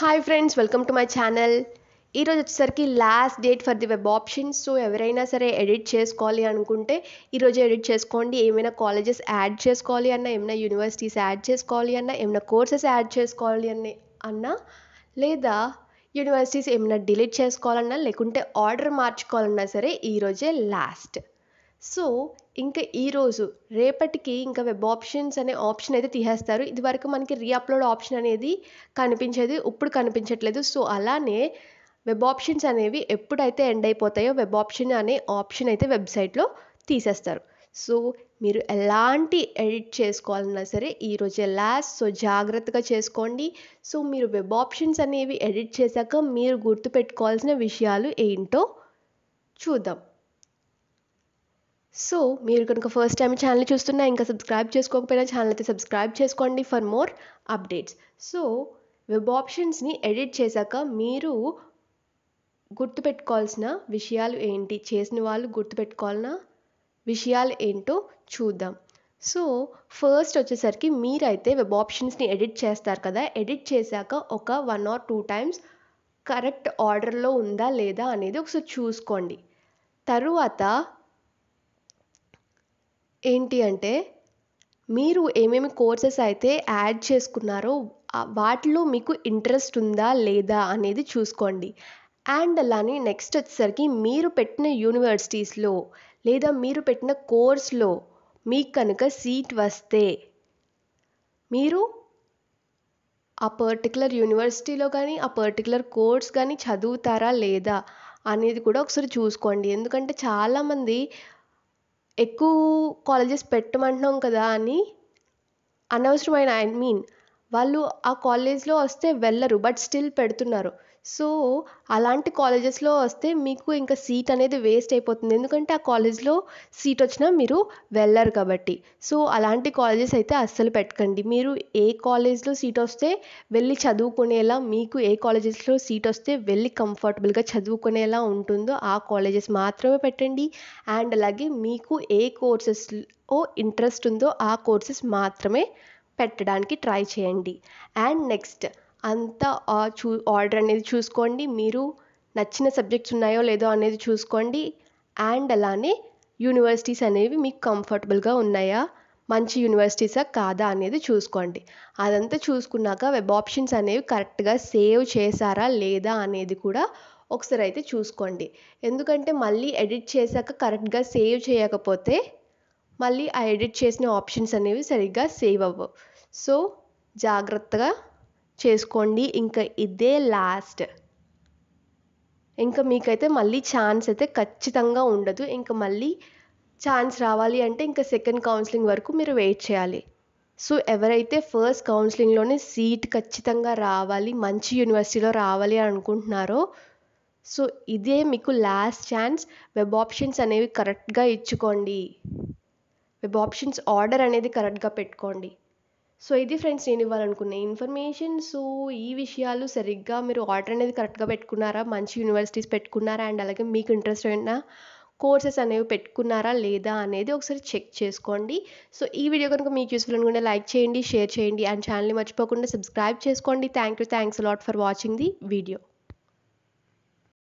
hi friends welcome to my channel ఈరోజు వచ్చేసరికి last date for the web options so ఎవరైనా సరే edit చేసుకోవాలి అనుకుంటే ఈరోజు ఎడిట్ చేసుకోండి ఏమైనా కాలేజెస్ యాడ్ చేసుకోవాలి అన్నా ఏమైనా యూనివర్సిటీస్ యాడ్ చేసుకోవాలి అన్నా ఏమైనా కోర్సెస్ యాడ్ చేసుకోవాలి అని అన్నా లేదా యూనివర్సిటీస్ ఏమైనా డిలీట్ చేసుకోవాలన్నా లేకుంటే ఆర్డర్ మార్చుకోవాలన్నా సరే ఈరోజే లాస్ట్ సో ఇంకా ఈరోజు రేపటికి ఇంకా వెబ్ ఆప్షన్స్ అనే ఆప్షన్ అయితే తీసేస్తారు ఇదివరకు మనకి రీఅప్లోడ్ ఆప్షన్ అనేది కనిపించేది ఇప్పుడు కనిపించట్లేదు సో అలానే వెబ్ ఆప్షన్స్ అనేవి ఎప్పుడైతే ఎండ్ అయిపోతాయో వెబ్ ఆప్షన్ అనే ఆప్షన్ అయితే వెబ్సైట్లో తీసేస్తారు సో మీరు ఎలాంటి ఎడిట్ చేసుకోవాలన్నా సరే ఈరోజే లాస్ట్ సో జాగ్రత్తగా చేసుకోండి సో మీరు వెబ్ ఆప్షన్స్ అనేవి ఎడిట్ చేశాక మీరు గుర్తుపెట్టుకోవాల్సిన విషయాలు ఏంటో చూద్దాం సో మీరు కనుక ఫస్ట్ టైం ఛానల్ చూస్తున్నా ఇంకా సబ్స్క్రైబ్ చేసుకోకపోయినా ఛానల్ అయితే సబ్స్క్రైబ్ చేసుకోండి for more updates so web ఆప్షన్స్ని ఎడిట్ చేశాక మీరు గుర్తుపెట్టుకోవాల్సిన విషయాలు ఏంటి చేసిన వాళ్ళు గుర్తుపెట్టుకోవాలన్న విషయాలు ఏంటో చూద్దాం సో ఫస్ట్ వచ్చేసరికి మీరైతే వెబ్ ఆప్షన్స్ని ఎడిట్ చేస్తారు కదా ఎడిట్ చేశాక ఒక one or two times correct ఆర్డర్లో ఉందా లేదా అనేది ఒకసారి చూసుకోండి తరువాత ఏంటి అంటే మీరు ఏమేమి కోర్సెస్ అయితే యాడ్ చేసుకున్నారో వాటిలో మీకు ఇంట్రెస్ట్ ఉందా లేదా అనేది చూసుకోండి అండ్ అలానే నెక్స్ట్ వచ్చేసరికి మీరు పెట్టిన యూనివర్సిటీస్లో లేదా మీరు పెట్టిన కోర్స్లో మీకు కనుక సీట్ వస్తే మీరు ఆ పర్టికులర్ యూనివర్సిటీలో కానీ ఆ పర్టికులర్ కోర్స్ కానీ చదువుతారా లేదా అనేది కూడా ఒకసారి చూసుకోండి ఎందుకంటే చాలామంది ఎక్కువ కాలేజెస్ పెట్టమంటున్నాం కదా అని అనవసరమైన ఐ మీన్ వాళ్ళు ఆ కాలేజ్లో వస్తే వెళ్ళరు బట్ స్టిల్ పెడుతున్నారు సో అలాంటి కాలేజెస్లో వస్తే మీకు ఇంకా సీట్ అనేది వేస్ట్ అయిపోతుంది ఎందుకంటే ఆ కాలేజ్లో సీట్ వచ్చినా మీరు వెళ్ళరు కాబట్టి సో అలాంటి కాలేజెస్ అయితే అస్సలు పెట్టకండి మీరు ఏ కాలేజ్లో సీట్ వస్తే వెళ్ళి చదువుకునేలా మీకు ఏ కాలేజెస్లో సీట్ వస్తే వెళ్ళి కంఫర్టబుల్గా చదువుకునేలా ఉంటుందో ఆ కాలేజెస్ మాత్రమే పెట్టండి అండ్ అలాగే మీకు ఏ కోర్సెస్లో ఇంట్రెస్ట్ ఉందో ఆ కోర్సెస్ మాత్రమే పెట్టడానికి ట్రై చేయండి అండ్ నెక్స్ట్ అంతా చూ ఆర్డర్ అనేది చూసుకోండి మీరు నచ్చిన సబ్జెక్ట్స్ ఉన్నాయో లేదో అనేది చూసుకోండి అండ్ అలానే యూనివర్సిటీస్ అనేవి మీకు కంఫర్టబుల్గా ఉన్నాయా మంచి యూనివర్సిటీసా కాదా అనేది చూసుకోండి అదంతా చూసుకున్నాక వెబ్ ఆప్షన్స్ అనేవి కరెక్ట్గా సేవ్ చేశారా లేదా అనేది కూడా ఒకసారి అయితే చూసుకోండి ఎందుకంటే మళ్ళీ ఎడిట్ చేశాక కరెక్ట్గా సేవ్ చేయకపోతే మళ్ళీ ఆ ఎడిట్ చేసిన ఆప్షన్స్ అనేవి సరిగ్గా సేవ్ అవ్వవు సో జాగ్రత్తగా చేసుకోండి ఇంకా ఇదే లాస్ట్ ఇంకా మీకైతే మళ్ళీ ఛాన్స్ అయితే ఖచ్చితంగా ఉండదు ఇంకా మళ్ళీ ఛాన్స్ రావాలి అంటే ఇంకా సెకండ్ కౌన్సిలింగ్ వరకు మీరు వెయిట్ చేయాలి సో ఎవరైతే ఫస్ట్ కౌన్సిలింగ్లోనే సీట్ ఖచ్చితంగా రావాలి మంచి యూనివర్సిటీలో రావాలి అని అనుకుంటున్నారో సో ఇదే మీకు లాస్ట్ ఛాన్స్ వెబ్ ఆప్షన్స్ అనేవి కరెక్ట్గా ఇచ్చుకోండి వెబ్ ఆప్షన్స్ ఆర్డర్ అనేది కరెక్ట్గా పెట్టుకోండి సో ఇది ఫ్రెండ్స్ నేను ఇవ్వాలనుకున్న ఇన్ఫర్మేషన్ సో ఈ విషయాలు సరిగ్గా మీరు ఆర్డర్ అనేది కరెక్ట్గా పెట్టుకున్నారా మంచి యూనివర్సిటీస్ పెట్టుకున్నారా అండ్ అలాగే మీకు ఇంట్రెస్ట్ అయిన కోర్సెస్ అనేవి పెట్టుకున్నారా లేదా అనేది ఒకసారి చెక్ చేసుకోండి సో ఈ వీడియో కనుక మీకు యూస్ఫుల్ అనుకుంటే లైక్ చేయండి షేర్ చేయండి అండ్ ఛానల్ని మర్చిపోకుండా సబ్స్క్రైబ్ చేసుకోండి thank you thanks lot for watching the video